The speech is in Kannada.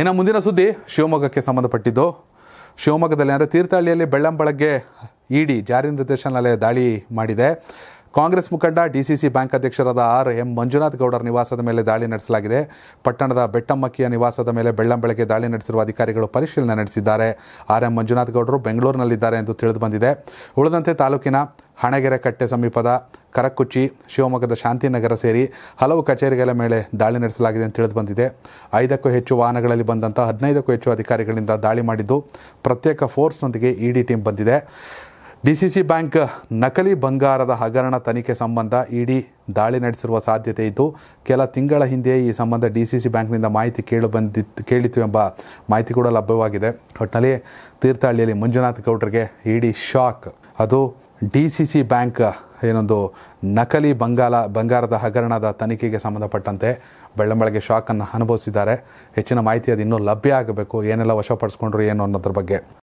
ಇನ್ನು ಮುಂದಿನ ಸುದ್ದಿ ಶಿವಮೊಗ್ಗಕ್ಕೆ ಸಂಬಂಧಪಟ್ಟಿದ್ದು ಶಿವಮೊಗ್ಗದಲ್ಲಿ ಅಂದರೆ ತೀರ್ಥಹಳ್ಳಿಯಲ್ಲಿ ಬೆಳ್ಳಂಬಳಗ್ಗೆ ಇಡಿ ಜಾರಿ ನಿರ್ದೇಶನಾಲಯ ದಾಳಿ ಮಾಡಿದೆ ಕಾಂಗ್ರೆಸ್ ಮುಖಂಡ ಡಿಸಿಸಿ ಬ್ಯಾಂಕ್ ಅಧ್ಯಕ್ಷರಾದ ಆರ್ ಎಂ ಮಂಜುನಾಥ್ ಗೌಡರ ನಿವಾಸದ ಮೇಲೆ ದಾಳಿ ನಡೆಸಲಾಗಿದೆ ಪಟ್ಟಣದ ಬೆಟ್ಟಮ್ಮಕ್ಕಿಯ ನಿವಾಸದ ಮೇಲೆ ಬೆಳ್ಳಂಬಳಗ್ಗೆ ದಾಳಿ ನಡೆಸಿರುವ ಅಧಿಕಾರಿಗಳು ಪರಿಶೀಲನೆ ನಡೆಸಿದ್ದಾರೆ ಆರ್ ಎಂ ಮಂಜುನಾಥ್ ಗೌಡರು ಬೆಂಗಳೂರಿನಲ್ಲಿದ್ದಾರೆ ಎಂದು ತಿಳಿದು ಬಂದಿದೆ ಉಳಿದಂತೆ ತಾಲೂಕಿನ ಹಣಗೆರೆ ಕಟ್ಟೆ ಸಮೀಪದ ಕರಕುಚ್ಚಿ ಶಿವಮೊಗ್ಗದ ಶಾಂತಿನಗರ ಸೇರಿ ಹಲವು ಕಚೇರಿಗಳ ಮೇಲೆ ದಾಳಿ ನಡೆಸಲಾಗಿದೆ ಅಂತ ತಿಳಿದು ಬಂದಿದೆ ಐದಕ್ಕೂ ಹೆಚ್ಚು ವಾಹನಗಳಲ್ಲಿ ಬಂದಂಥ ಹದಿನೈದಕ್ಕೂ ಹೆಚ್ಚು ಅಧಿಕಾರಿಗಳಿಂದ ದಾಳಿ ಮಾಡಿದ್ದು ಪ್ರತ್ಯೇಕ ಫೋರ್ಸ್ನೊಂದಿಗೆ ಇಡಿ ಟೀಮ್ ಬಂದಿದೆ ಡಿಸಿಸಿ ಬ್ಯಾಂಕ್ ನಕಲಿ ಬಂಗಾರದ ಹಗರಣ ತನಿಖೆ ಸಂಬಂಧ ಇಡಿ ದಾಳಿ ನಡೆಸಿರುವ ಸಾಧ್ಯತೆ ಇದ್ದು ಕೆಲ ತಿಂಗಳ ಹಿಂದೆಯೇ ಈ ಸಂಬಂಧ ಡಿ ಸಿ ಸಿ ಬ್ಯಾಂಕ್ನಿಂದ ಮಾಹಿತಿ ಕೇಳು ಬಂದಿತ್ತು ಕೇಳಿತು ಎಂಬ ಮಾಹಿತಿ ಕೂಡ ಲಭ್ಯವಾಗಿದೆ ಒಟ್ಟಿನಲ್ಲಿ ತೀರ್ಥಹಳ್ಳಿಯಲ್ಲಿ ಮಂಜುನಾಥ್ ಗೌಡ್ರಿಗೆ ಇಡಿ ಶಾಕ್ ಅದು ಡಿ ಸಿ ಸಿ ಬ್ಯಾಂಕ್ ಏನೊಂದು ನಕಲಿ ಬಂಗಾಲ ಬಂಗಾರದ ಹಗರಣದ ತನಿಖೆಗೆ ಸಂಬಂಧಪಟ್ಟಂತೆ ಬೆಳ್ಳಂಬಳಿಗೆ ಶಾಕನ್ನು ಅನುಭವಿಸಿದ್ದಾರೆ ಹೆಚ್ಚಿನ ಮಾಹಿತಿ ಅದು ಇನ್ನೂ ಲಭ್ಯ ಆಗಬೇಕು ಏನೆಲ್ಲ ವಶಪಡಿಸ್ಕೊಂಡ್ರು ಏನು ಅನ್ನೋದ್ರ ಬಗ್ಗೆ